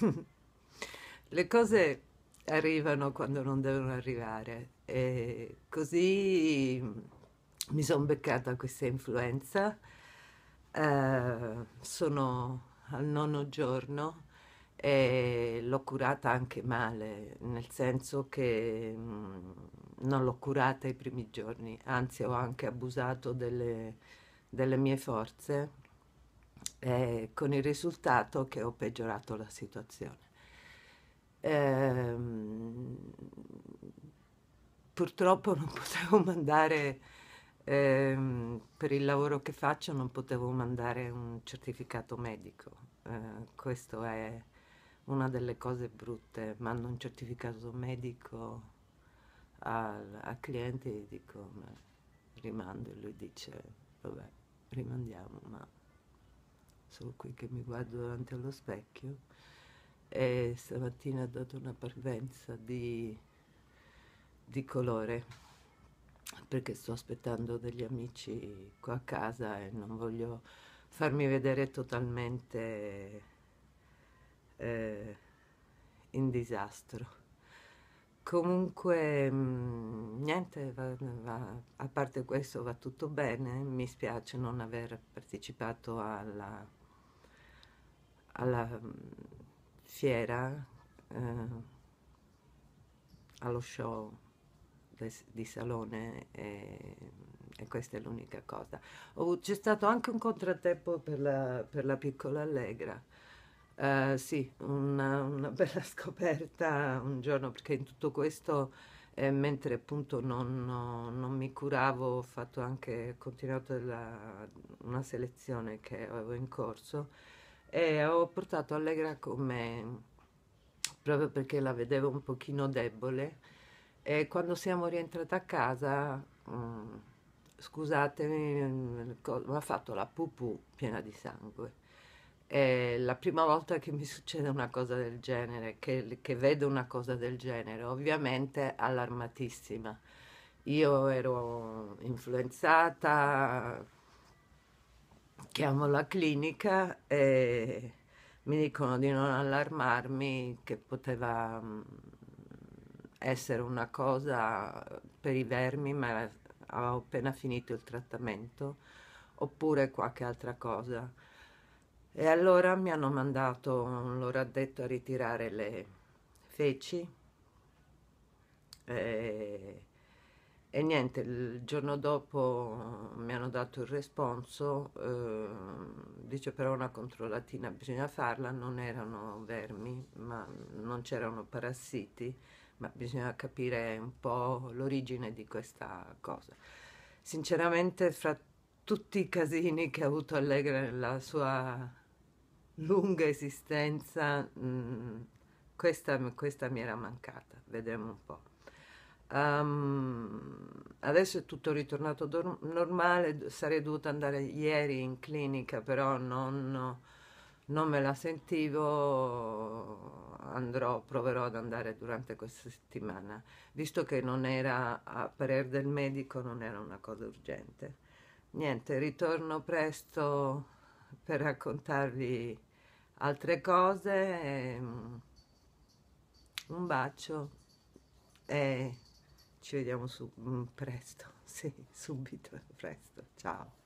Le cose arrivano quando non devono arrivare e così mm, mi sono beccata questa influenza. Eh, sono al nono giorno e l'ho curata anche male, nel senso che mm, non l'ho curata i primi giorni, anzi ho anche abusato delle, delle mie forze eh, con il risultato che ho peggiorato la situazione. Ehm, purtroppo non potevo mandare, ehm, per il lavoro che faccio, non potevo mandare un certificato medico. Ehm, questo è una delle cose brutte, mando un certificato medico al, al cliente e dico rimando e lui dice vabbè rimandiamo ma sono qui che mi guardo davanti allo specchio e stamattina ho dato una parvenza di, di colore perché sto aspettando degli amici qua a casa e non voglio farmi vedere totalmente eh, in disastro comunque mh, niente va, va, a parte questo va tutto bene mi spiace non aver partecipato alla alla mm, fiera, eh, allo show di salone e, e questa è l'unica cosa. c'è stato anche un contrattempo per la, per la piccola Allegra. Uh, sì, una, una, bella scoperta un giorno perché in tutto questo eh, mentre appunto non, no, non, mi curavo ho fatto anche continuato della, una selezione che avevo in corso e ho portato Allegra con me proprio perché la vedevo un pochino debole e quando siamo rientrate a casa mm, scusatemi mm, mi ha fatto la pupù piena di sangue è la prima volta che mi succede una cosa del genere che, che vedo una cosa del genere ovviamente allarmatissima io ero influenzata chiamo la clinica e mi dicono di non allarmarmi che poteva mm, essere una cosa per i vermi, ma avevo appena finito il trattamento, oppure qualche altra cosa. E allora mi hanno mandato un loro addetto a ritirare le feci. E e niente il giorno dopo eh, mi hanno dato il responso eh, dice però una controllatina bisogna farla non erano vermi ma non c'erano parassiti ma bisogna capire un po' l'origine di questa cosa sinceramente fra tutti i casini che ha avuto Allegra nella sua lunga esistenza mh, mm, questa, questa mi era mancata vedremo un po' Um, adesso è tutto ritornato do- normale, sarei dovuta andare ieri in clinica, però non, non, me la sentivo, andrò, proverò ad andare durante questa settimana, visto che non era, a parer del medico, non era una cosa urgente. Niente, ritorno presto per raccontarvi altre cose. E, um, un bacio. E ci vediamo su, mm, presto, sì, subito, presto, ciao.